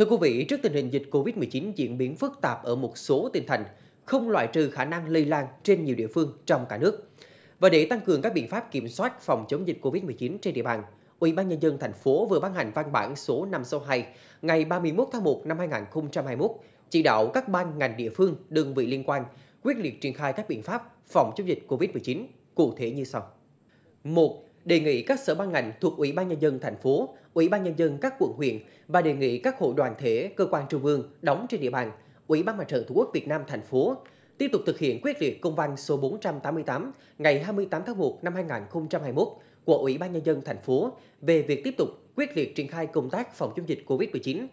Thưa quý vị, trước tình hình dịch COVID-19 diễn biến phức tạp ở một số tỉnh thành, không loại trừ khả năng lây lan trên nhiều địa phương trong cả nước. Và để tăng cường các biện pháp kiểm soát phòng chống dịch COVID-19 trên địa bàn, Ủy ban nhân dân thành phố vừa ban hành văn bản số 562 ngày 31 tháng 1 năm 2021 chỉ đạo các ban ngành địa phương, đơn vị liên quan quyết liệt triển khai các biện pháp phòng chống dịch COVID-19 cụ thể như sau. 1 đề nghị các sở ban ngành thuộc Ủy ban nhân dân thành phố, Ủy ban nhân dân các quận huyện và đề nghị các hội đoàn thể, cơ quan trung ương đóng trên địa bàn, Ủy ban Mặt trận Tổ quốc Việt Nam thành phố tiếp tục thực hiện quyết liệt công văn số 488 ngày 28 tháng 1 năm 2021 của Ủy ban nhân dân thành phố về việc tiếp tục quyết liệt triển khai công tác phòng chống dịch COVID-19,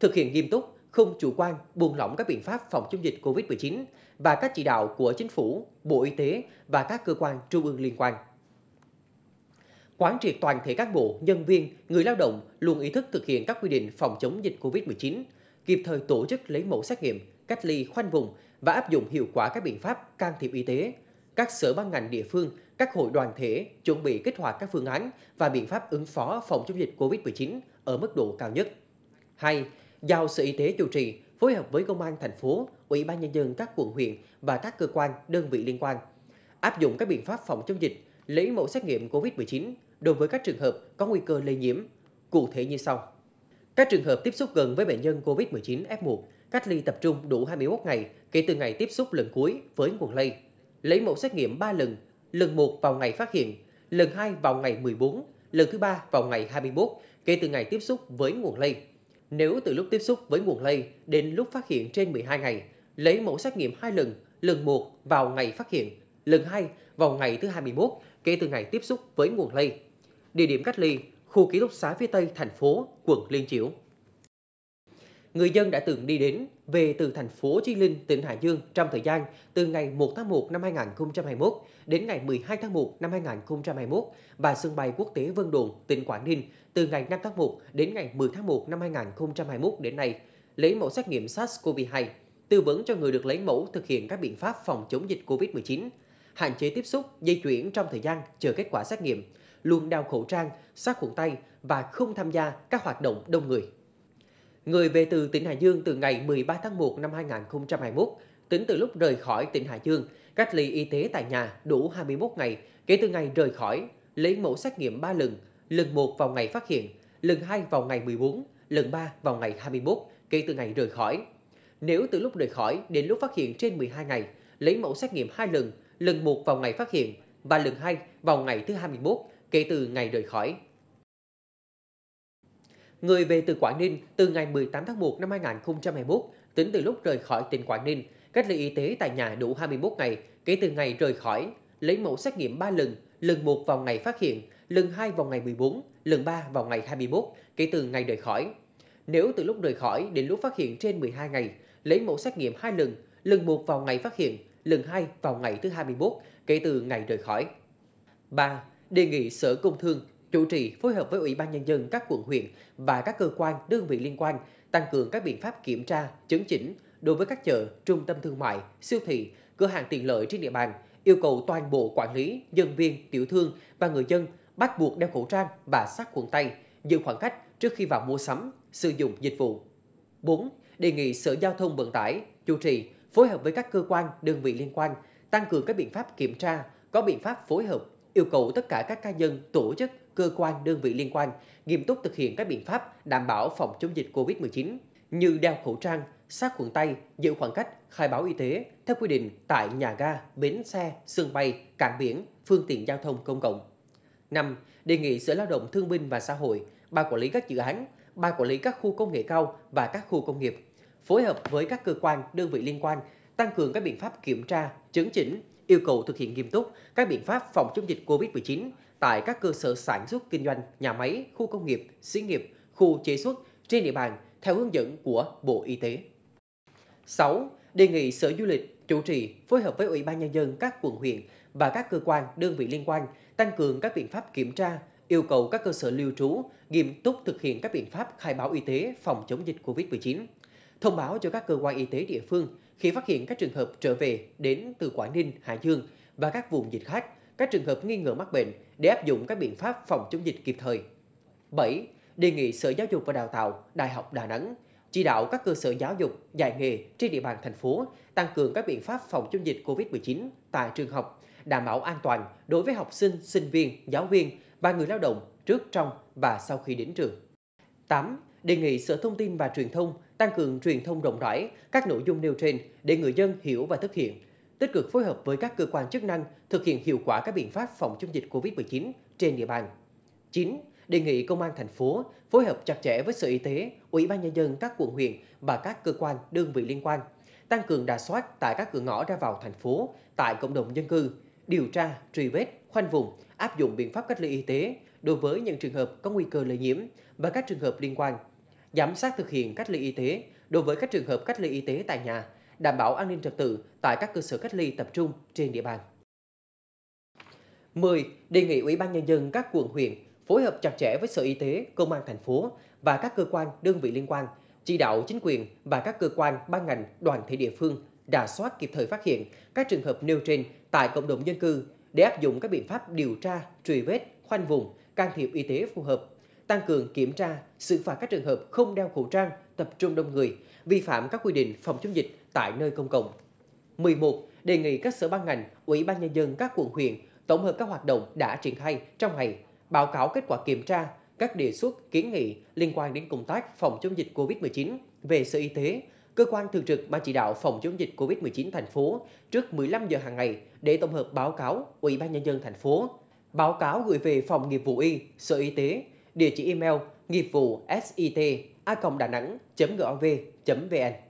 thực hiện nghiêm túc, không chủ quan, buông lỏng các biện pháp phòng chống dịch COVID-19 và các chỉ đạo của chính phủ, Bộ Y tế và các cơ quan trung ương liên quan quán triệt toàn thể cán bộ, nhân viên, người lao động luôn ý thức thực hiện các quy định phòng chống dịch COVID-19, kịp thời tổ chức lấy mẫu xét nghiệm, cách ly khoanh vùng và áp dụng hiệu quả các biện pháp can thiệp y tế. Các sở ban ngành địa phương, các hội đoàn thể chuẩn bị kích hoạt các phương án và biện pháp ứng phó phòng chống dịch COVID-19 ở mức độ cao nhất. 2. Giao Sở Y tế chủ trì phối hợp với công an thành phố, ủy ban nhân dân các quận huyện và các cơ quan đơn vị liên quan áp dụng các biện pháp phòng chống dịch, lấy mẫu xét nghiệm COVID-19 đối với các trường hợp có nguy cơ lây nhiễm, cụ thể như sau. Các trường hợp tiếp xúc gần với bệnh nhân COVID-19 F1 cách ly tập trung đủ 21 ngày kể từ ngày tiếp xúc lần cuối với nguồn lây. Lấy mẫu xét nghiệm 3 lần, lần 1 vào ngày phát hiện, lần 2 vào ngày 14, lần thứ 3 vào ngày 21 kể từ ngày tiếp xúc với nguồn lây. Nếu từ lúc tiếp xúc với nguồn lây đến lúc phát hiện trên 12 ngày, lấy mẫu xét nghiệm 2 lần, lần 1 vào ngày phát hiện, lần 2 vào ngày thứ 21 kể từ ngày tiếp xúc với nguồn lây địa điểm cách ly, khu ký túc xá phía Tây thành phố, quận Liên Chiểu. Người dân đã từng đi đến, về từ thành phố Chi Linh, tỉnh Hải Dương trong thời gian từ ngày 1 tháng 1 năm 2021 đến ngày 12 tháng 1 năm 2021 và sân bay quốc tế Vân Đồn, tỉnh Quảng Ninh từ ngày 5 tháng 1 đến ngày 10 tháng 1 năm 2021 đến nay, lấy mẫu xét nghiệm SARS-CoV-2, tư vấn cho người được lấy mẫu thực hiện các biện pháp phòng chống dịch COVID-19, hạn chế tiếp xúc, di chuyển trong thời gian chờ kết quả xét nghiệm, luôn đeo khẩu trang, sát khuẩn tay và không tham gia các hoạt động đông người. Người về từ tỉnh Hải Dương từ ngày 13 tháng 1 năm 2021, tính từ lúc rời khỏi tỉnh Hải Dương, cách ly y tế tại nhà đủ 21 ngày kể từ ngày rời khỏi, lấy mẫu xét nghiệm 3 lần, lần 1 vào ngày phát hiện, lần 2 vào ngày 14, lần 3 vào ngày 21 kể từ ngày rời khỏi. Nếu từ lúc rời khỏi đến lúc phát hiện trên 12 ngày, lấy mẫu xét nghiệm 2 lần, lần 1 vào ngày phát hiện và lần 2 vào ngày thứ 21 kể từ ngày rời khỏi. Người về từ Quảng Ninh từ ngày 18 tháng 1 năm 2021, tính từ lúc rời khỏi tỉnh Quảng Ninh, cách ly y tế tại nhà đủ 21 ngày kể từ ngày rời khỏi, lấy mẫu xét nghiệm 3 lần, lần 1 vào ngày phát hiện, lần 2 vào ngày 14, lần 3 vào ngày 21 kể từ ngày rời khỏi. Nếu từ lúc rời khỏi đến lúc phát hiện trên 12 ngày, lấy mẫu xét nghiệm 2 lần, lần 1 vào ngày phát hiện, lần 2 vào ngày thứ 21 kể từ ngày rời khỏi. 3 đề nghị Sở Công Thương chủ trì phối hợp với Ủy ban Nhân dân các quận huyện và các cơ quan, đơn vị liên quan tăng cường các biện pháp kiểm tra, chứng chỉnh đối với các chợ, trung tâm thương mại, siêu thị, cửa hàng tiện lợi trên địa bàn, yêu cầu toàn bộ quản lý, nhân viên, tiểu thương và người dân bắt buộc đeo khẩu trang và sát khuẩn tay, giữ khoảng cách trước khi vào mua sắm, sử dụng dịch vụ. 4. Đề nghị Sở Giao thông Vận tải chủ trì phối hợp với các cơ quan, đơn vị liên quan tăng cường các biện pháp kiểm tra, có biện pháp phối hợp yêu cầu tất cả các cá nhân, tổ chức, cơ quan, đơn vị liên quan nghiêm túc thực hiện các biện pháp đảm bảo phòng chống dịch COVID-19 như đeo khẩu trang, sát khuẩn tay, giữ khoảng cách, khai báo y tế theo quy định tại nhà ga, bến xe, sân bay, cảng biển, phương tiện giao thông công cộng. 5. Đề nghị Sở Lao động Thương binh và Xã hội, Ban quản lý các dự án, Ban quản lý các khu công nghệ cao và các khu công nghiệp phối hợp với các cơ quan, đơn vị liên quan tăng cường các biện pháp kiểm tra, chấn chỉnh, yêu cầu thực hiện nghiêm túc các biện pháp phòng chống dịch COVID-19 tại các cơ sở sản xuất kinh doanh, nhà máy, khu công nghiệp, xí nghiệp, khu chế xuất trên địa bàn theo hướng dẫn của Bộ Y tế. 6. Đề nghị Sở Du lịch chủ trì phối hợp với Ủy ban Nhân dân các quận huyện và các cơ quan, đơn vị liên quan tăng cường các biện pháp kiểm tra, yêu cầu các cơ sở lưu trú nghiêm túc thực hiện các biện pháp khai báo y tế phòng chống dịch COVID-19, thông báo cho các cơ quan y tế địa phương khi phát hiện các trường hợp trở về đến từ Quảng Ninh, Hải Dương và các vùng dịch khác, các trường hợp nghi ngờ mắc bệnh để áp dụng các biện pháp phòng chống dịch kịp thời. 7. Đề nghị Sở Giáo dục và Đào tạo, Đại học Đà Nẵng chỉ đạo các cơ sở giáo dục, dạy nghề trên địa bàn thành phố tăng cường các biện pháp phòng chống dịch COVID-19 tại trường học, đảm bảo an toàn đối với học sinh, sinh viên, giáo viên và người lao động trước, trong và sau khi đến trường. 8. Đề nghị Sở Thông tin và Truyền thông tăng cường truyền thông rộng rãi các nội dung nêu trên để người dân hiểu và thực hiện, tích cực phối hợp với các cơ quan chức năng thực hiện hiệu quả các biện pháp phòng chống dịch COVID-19 trên địa bàn. 9. Đề nghị công an thành phố phối hợp chặt chẽ với Sở Y tế, Ủy ban nhân dân các quận huyện và các cơ quan đơn vị liên quan, tăng cường đà soát tại các cửa ngõ ra vào thành phố, tại cộng đồng dân cư, điều tra, truy vết, khoanh vùng, áp dụng biện pháp cách ly y tế đối với những trường hợp có nguy cơ lây nhiễm và các trường hợp liên quan giám sát thực hiện cách ly y tế đối với các trường hợp cách ly y tế tại nhà, đảm bảo an ninh trật tự tại các cơ sở cách ly tập trung trên địa bàn. 10. Đề nghị Ủy ban Nhân dân các quận huyện phối hợp chặt chẽ với Sở Y tế, Công an thành phố và các cơ quan, đơn vị liên quan, chỉ đạo chính quyền và các cơ quan, ban ngành, đoàn thể địa phương đà soát kịp thời phát hiện các trường hợp nêu trên tại cộng đồng dân cư để áp dụng các biện pháp điều tra, truy vết, khoanh vùng, can thiệp y tế phù hợp tăng cường kiểm tra, xử phạt các trường hợp không đeo khẩu trang, tập trung đông người, vi phạm các quy định phòng chống dịch tại nơi công cộng. 11. Đề nghị các sở ban ngành, ủy ban nhân dân các quận huyện tổng hợp các hoạt động đã triển khai trong ngày, báo cáo kết quả kiểm tra, các đề xuất, kiến nghị liên quan đến công tác phòng chống dịch COVID-19 về Sở Y tế, cơ quan thường trực Ban chỉ đạo phòng chống dịch COVID-19 thành phố trước 15 giờ hàng ngày để tổng hợp báo cáo Ủy ban nhân dân thành phố, báo cáo gửi về phòng nghiệp vụ y, Sở Y tế địa chỉ email nghiệp vụ sit a gov vn